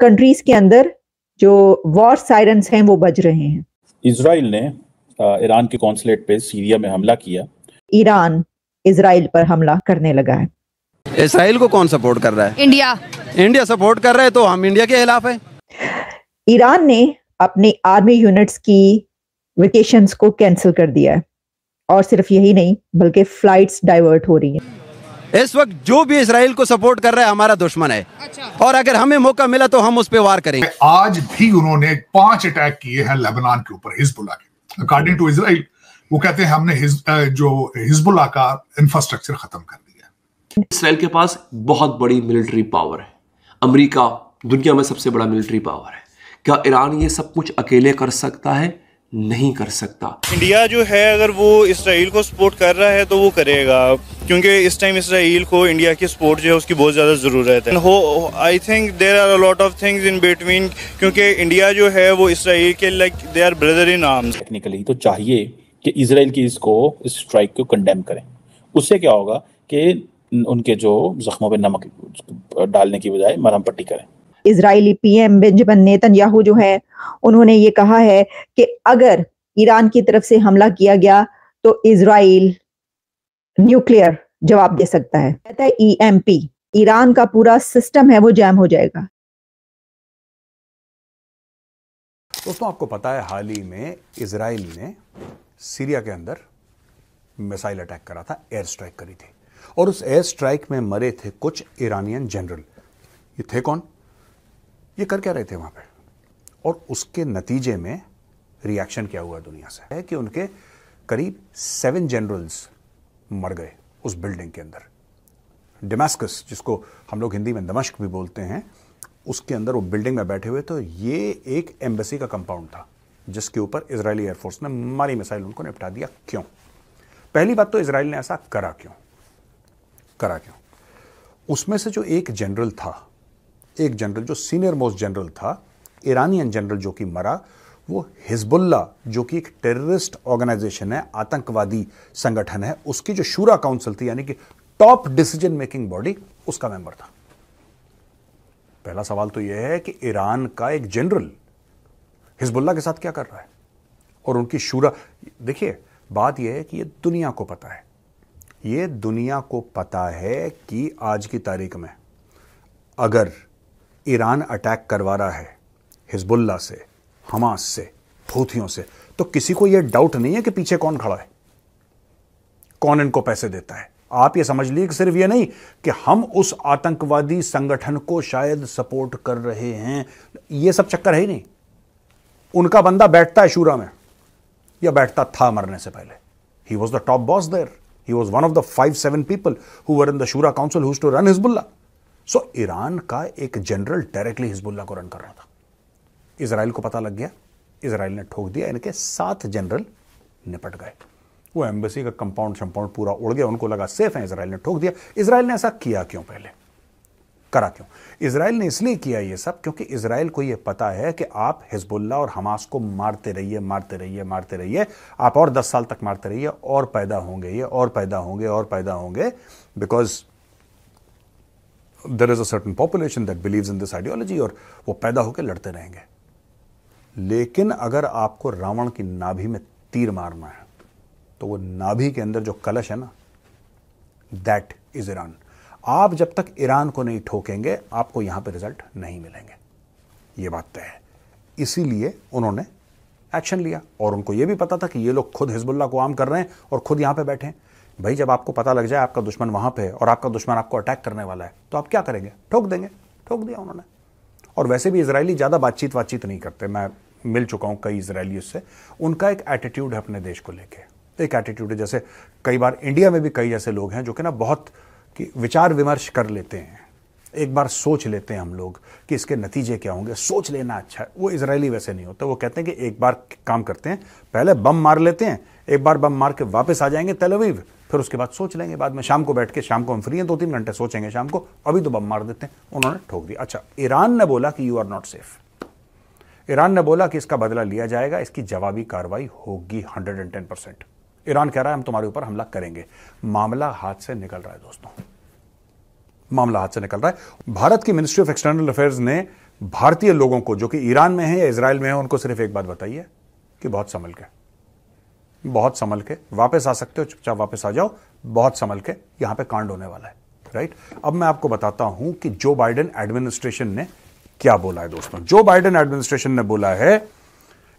Countries के अंदर जो वॉर साइरन्स हैं वो बज रहे हैं इसराइल ने ईरान के कॉन्सुलेट पे सीरिया में हमला किया ईरान इसराइल पर हमला करने लगा है इसराइल को कौन सपोर्ट कर रहा है इंडिया इंडिया सपोर्ट कर रहा है तो हम इंडिया के खिलाफ है ईरान ने अपने आर्मी यूनिट्स की वेकेशंस को कैंसिल कर दिया है और सिर्फ यही नहीं बल्कि फ्लाइट्स डाइवर्ट हो रही हैं इस वक्त जो भी इसराइल को सपोर्ट कर रहा है हमारा दुश्मन है अच्छा। और अगर हमें मौका मिला तो हम उस पर वार करेंगे आज भी उन्होंने पांच अटैक किए हैं लेबनान के ऊपर हिजबुल्ला के अकॉर्डिंग टू इसराइल वो कहते हैं हमने हिज, जो हिजबुल्ला का इंफ्रास्ट्रक्चर खत्म कर दिया इसराइल के पास बहुत बड़ी मिलिट्री पावर है अमरीका दुनिया में सबसे बड़ा मिलिट्री पावर है क्या ईरान ये सब कुछ अकेले कर सकता है नहीं कर सकता इंडिया जो है अगर वो इसराइल को सपोर्ट कर रहा है तो वो करेगा क्योंकि इस टाइम इसराइल को इंडिया की सपोर्ट जो है उसकी बहुत ज़्यादा ज़रूरत है हो I think there are lot of things in between क्योंकि इंडिया जो है वो इसराइल के like they are brother in arms technically तो चाहिए कि इसराइल की इसको इस स्ट्राइक को कंडेम करें उससे क्या होगा कि उनके जो जख्मों पर नमक डालने की बजाय मरम पट्टी करें इसराइली पीएम बेंजामिन नेतन्याहू जो है उन्होंने ये कहा है कि अगर ईरान की तरफ से हमला किया गया तो इसराइल न्यूक्लियर जवाब दे सकता है कहता है ईएमपी e ईरान का पूरा सिस्टम है वो जैम हो जाएगा दोस्तों तो आपको पता है हाल ही में इसराइल ने सीरिया के अंदर मिसाइल अटैक करा था एयर स्ट्राइक करी थी और उस एयर स्ट्राइक में मरे थे कुछ ईरानियन जनरल ये थे कौन ये कर क्या रहे थे वहां पर और उसके नतीजे में रिएक्शन क्या हुआ दुनिया से है कि उनके करीब सेवन जनरल्स मर गए उस बिल्डिंग के अंदर डेमास्कस जिसको हम लोग हिंदी में दमश्क भी बोलते हैं उसके अंदर वो बिल्डिंग में बैठे हुए तो ये एक एम्बेसी का कंपाउंड था जिसके ऊपर इसराइली एयरफोर्स ने मारी मिसाइल उनको निपटा दिया क्यों पहली बात तो इसराइल ने ऐसा करा क्यों करा क्यों उसमें से जो एक जनरल था एक जनरल जो सीनियर मोस्ट जनरल था ईरानियन जनरल जो कि मरा वो हिजबुल्ला जो कि एक टेररिस्ट ऑर्गेनाइजेशन है आतंकवादी संगठन है उसकी जो शूरा काउंसिल थी यानी कि टॉप डिसीजन मेकिंग बॉडी उसका मेंबर था पहला सवाल तो यह है कि ईरान का एक जनरल हिजबुल्ला के साथ क्या कर रहा है और उनकी शूरा देखिए बात यह है कि यह दुनिया को पता है यह दुनिया को पता है कि आज की तारीख में अगर ईरान अटैक करवा रहा है हिजबुल्ला से हमास से हूथियों से तो किसी को यह डाउट नहीं है कि पीछे कौन खड़ा है कौन इनको पैसे देता है आप यह समझ लीजिए सिर्फ यह नहीं कि हम उस आतंकवादी संगठन को शायद सपोर्ट कर रहे हैं यह सब चक्कर है ही नहीं उनका बंदा बैठता है शूरा में या बैठता था मरने से पहले ही was the top boss there he was one of the five seven people who were in the Shura council whose to run Hezbollah so Iran का एक जनरल डायरेक्टली हिजबुल्ला को रन कर रहा था इसराइल को पता लग गया इसराइल ने ठोक दिया इनके सात जनरल निपट गए वो एम्बेसी का कंपाउंड शंपाउंड पूरा उड़ गया उनको लगा सेफ है इसराइल ने ठोक दिया इसराइल ने ऐसा किया क्यों पहले करा क्यों इसराइल ने इसलिए किया ये सब क्योंकि इसराइल को ये पता है कि आप हिजबुल्ला और हमास को मारते रहिए मारते रहिए मारते रहिए आप और दस साल तक मारते रहिए और पैदा होंगे ये और पैदा होंगे और पैदा होंगे because there is a certain population that believe in this ideology और वो पैदा होकर लड़ते रहेंगे लेकिन अगर आपको रावण की नाभि में तीर मारना है तो वो नाभि के अंदर जो कलश है ना दैट इज ईरान आप जब तक ईरान को नहीं ठोकेंगे आपको यहां पर रिजल्ट नहीं मिलेंगे ये बात तय है इसीलिए उन्होंने एक्शन लिया और उनको यह भी पता था कि ये लोग खुद हिजबुल्ला को आम कर रहे हैं और खुद यहां पर बैठे हैं भाई जब आपको पता लग जाए आपका दुश्मन वहाँ पे है और आपका दुश्मन आपको अटैक करने वाला है तो आप क्या करेंगे ठोक देंगे ठोक दिया उन्होंने और वैसे भी इसराइली ज़्यादा बातचीत बातचीत नहीं करते मैं मिल चुका हूँ कई इसराइलियों से उनका एक एटीट्यूड है अपने देश को लेकर एक एटीट्यूड है जैसे कई बार इंडिया में भी कई ऐसे लोग हैं जो कि ना बहुत कि विचार विमर्श कर लेते हैं एक बार सोच लेते हैं हम लोग कि इसके नतीजे क्या होंगे सोच लेना अच्छा है वो इसराइली वैसे नहीं होता वो कहते हैं कि एक बार काम करते हैं पहले बम मार लेते हैं एक बार बम मार के वापस आ जाएंगे तेलवीव फिर उसके बाद सोच लेंगे बाद में शाम को बैठ के शाम को हम फ्री हैं दो तीन घंटे सोचेंगे शाम को अभी तो बम मार देते हैं उन्होंने ठोक दिया अच्छा ईरान ने बोला कि you are not safe Iran ने बोला कि इसका बदला लिया जाएगा इसकी जवाबी कार्रवाई होगी hundred and ten percent Iran कह रहा है हम तुम्हारे ऊपर हमला करेंगे मामला हाथ से निकल रहा है दोस्तों मामला हाथ से निकल रहा है भारत की मिनिस्ट्री ऑफ एक्सटर्नल अफेयर्स ने भारतीय लोगों को जो कि ईरान में है या इसराइल में है उनको सिर्फ एक बात बताइए कि बहुत संभल के बहुत संभल के वापस आ सकते हो चुपचाप वापस आ जाओ बहुत संभल के यहां पे कांड होने वाला है राइट अब मैं आपको बताता हूं कि जो बाइडेन एडमिनिस्ट्रेशन ने क्या बोला है दोस्तों जो बाइडेन एडमिनिस्ट्रेशन ने बोला है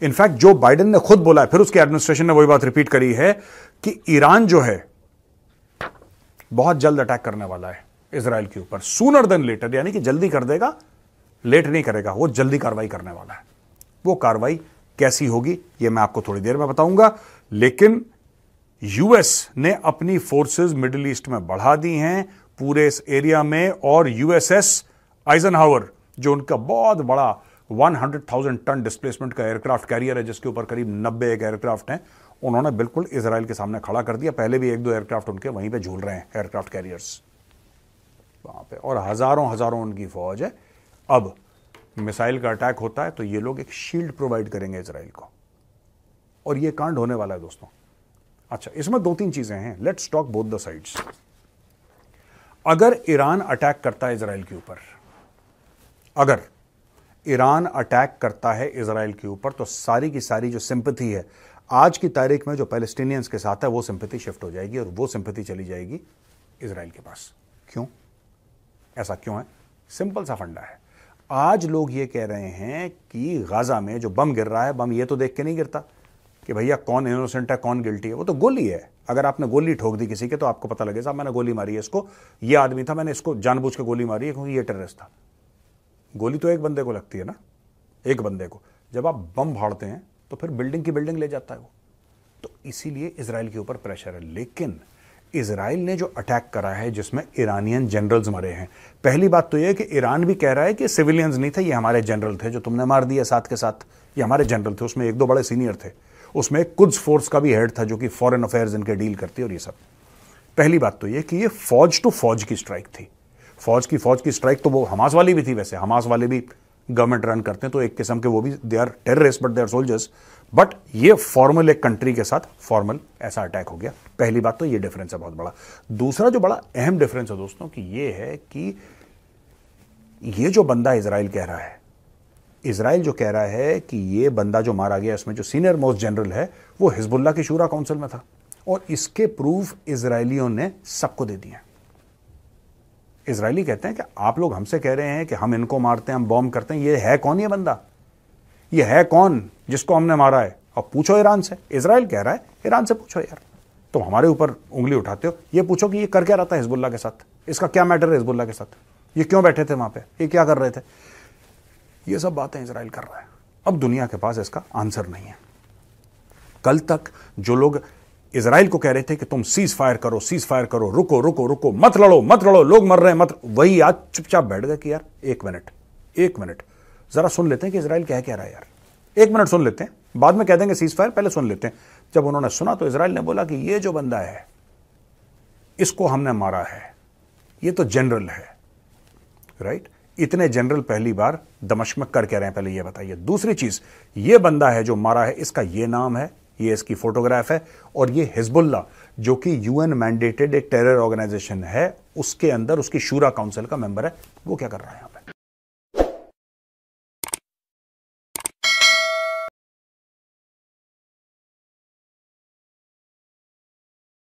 इनफैक्ट जो बाइडेन ने खुद बोला है फिर उसके एडमिनिस्ट्रेशन ने वही बात रिपीट करी है कि ईरान जो है बहुत जल्द अटैक करने वाला है इसराइल के ऊपर सूनर देन लेटर यानी कि जल्दी कर देगा लेट नहीं करेगा वो जल्दी कार्रवाई करने वाला है वो कार्रवाई कैसी होगी ये मैं आपको थोड़ी देर में बताऊंगा लेकिन यूएस ने अपनी फोर्सेस मिडिल ईस्ट में बढ़ा दी हैं पूरे इस एरिया में और यूएसएस आइजन जो उनका बहुत बड़ा 100,000 टन डिस्प्लेसमेंट का एयरक्राफ्ट कैरियर है जिसके ऊपर करीब 90 एक एयरक्राफ्ट हैं उन्होंने बिल्कुल इसराइल के सामने खड़ा कर दिया पहले भी एक दो एयरक्राफ्ट उनके वहीं पे झूल रहे हैं एयरक्राफ्ट कैरियर्स वहां पे और हजारों हजारों उनकी फौज है अब मिसाइल का अटैक होता है तो ये लोग एक शील्ड प्रोवाइड करेंगे इसराइल को और ये कांड होने वाला है दोस्तों अच्छा इसमें दो तीन चीजें हैं let's talk both the sides अगर ईरान अटैक करता है इसराइल के ऊपर अगर ईरान अटैक करता है इसराइल के ऊपर तो सारी की सारी जो सिंपति है आज की तारीख में जो पैलेस्टीनियंस के साथ है वो सिंपति शिफ्ट हो जाएगी और वो सिंपति चली जाएगी इसराइल के पास क्यों ऐसा क्यों है सिंपल सा फंडा है आज लोग ये कह रहे हैं कि गाजा में जो बम गिर रहा है बम ये तो देख के नहीं गिरता कि भैया कौन इनोसेंट है कौन गिल्टी है वो तो गोली है अगर आपने गोली ठोक दी किसी के तो आपको पता लगे साहब मैंने गोली मारी है इसको ये आदमी था मैंने इसको जानबूझ के गोली मारी है क्योंकि ये टेररिस्ट था गोली तो एक बंदे को लगती है ना एक बंदे को जब आप बम भाड़ते हैं तो फिर बिल्डिंग की बिल्डिंग ले जाता है वो तो इसीलिए इसराइल के ऊपर प्रेशर है लेकिन इसराइल ने जो अटैक करा है जिसमें ईरानियन जनरल्स मरे हैं पहली बात तो यह कि ईरान भी कह रहा है कि सिविलियंस नहीं थे ये हमारे जनरल थे जो तुमने मार दिया साथ के साथ ये हमारे जनरल थे उसमें एक दो बड़े सीनियर थे उसमें एक कुछ फोर्स का भी हेड था जो कि फॉरेन अफेयर्स इनके डील करती और ये सब पहली बात तो यह कि ये फौज टू फौज की स्ट्राइक थी फौज की फौज की स्ट्राइक तो वो हमास वाली भी थी वैसे हमास वाले भी गवर्नमेंट रन करते हैं तो एक किस्म के वो भी they are terrorist but they are soldiers but ये फॉर्मल एक कंट्री के साथ फॉर्मल ऐसा अटैक हो गया पहली बात तो ये डिफरेंस है बहुत बड़ा दूसरा जो बड़ा अहम डिफरेंस है दोस्तों कि ये है कि ये जो बंदा इसराइल कह रहा है इसराइल जो कह रहा है कि ये बंदा जो मारा गया इसमें जो सीनियर मोस्ट जनरल है वो हिजबुल्ला की शूरा काउंसिल में था और इसके प्रूफ इसराइलियों ने सबको दे दिए हैं इसराइली कहते हैं कि आप लोग हमसे कह रहे हैं कि हम इनको मारते हैं हम बॉम्ब करते हैं ये है कौन ये बंदा ये है कौन जिसको हमने मारा है अब पूछो ईरान से इसराइल कह रहा है ईरान से पूछो यार तो हमारे ऊपर उंगली उठाते हो ये पूछो कि ये कर क्या रहा था हिजबुल्ला के साथ इसका क्या मैटर है हिजबुल्ला के साथ ये क्यों बैठे थे वहां पे ये क्या कर रहे थे ये सब बातें इसराइल कर रहा है अब दुनिया के पास इसका आंसर नहीं है कल तक जो लोग इसराइल को कह रहे थे कि तुम सीज फायर करो सीज फायर करो रुको रुको रुको मत लड़ो मत लड़ो लोग मर रहे हैं मत वही आज चुपचाप बैठ गए कि यार एक मिनट एक मिनट जरा सुन लेते हैं कि इसराइल क्या कह रहा है यार एक मिनट सुन लेते हैं बाद में कह देंगे सीज फायर पहले सुन लेते हैं जब उन्होंने सुना तो इसराइल ने बोला कि ये जो बंदा है इसको हमने मारा है ये तो जनरल है राइट इतने जनरल पहली बार दमशमक में कर कह रहे हैं पहले ये बताइए दूसरी चीज ये बंदा है जो मारा है इसका ये नाम है ये इसकी फोटोग्राफ है और ये हिजबुल्ला जो कि यूएन मैंडेटेड एक टेरर ऑर्गेनाइजेशन है उसके अंदर उसकी शूरा काउंसिल का मेंबर है वो क्या कर रहा है यहाँ पे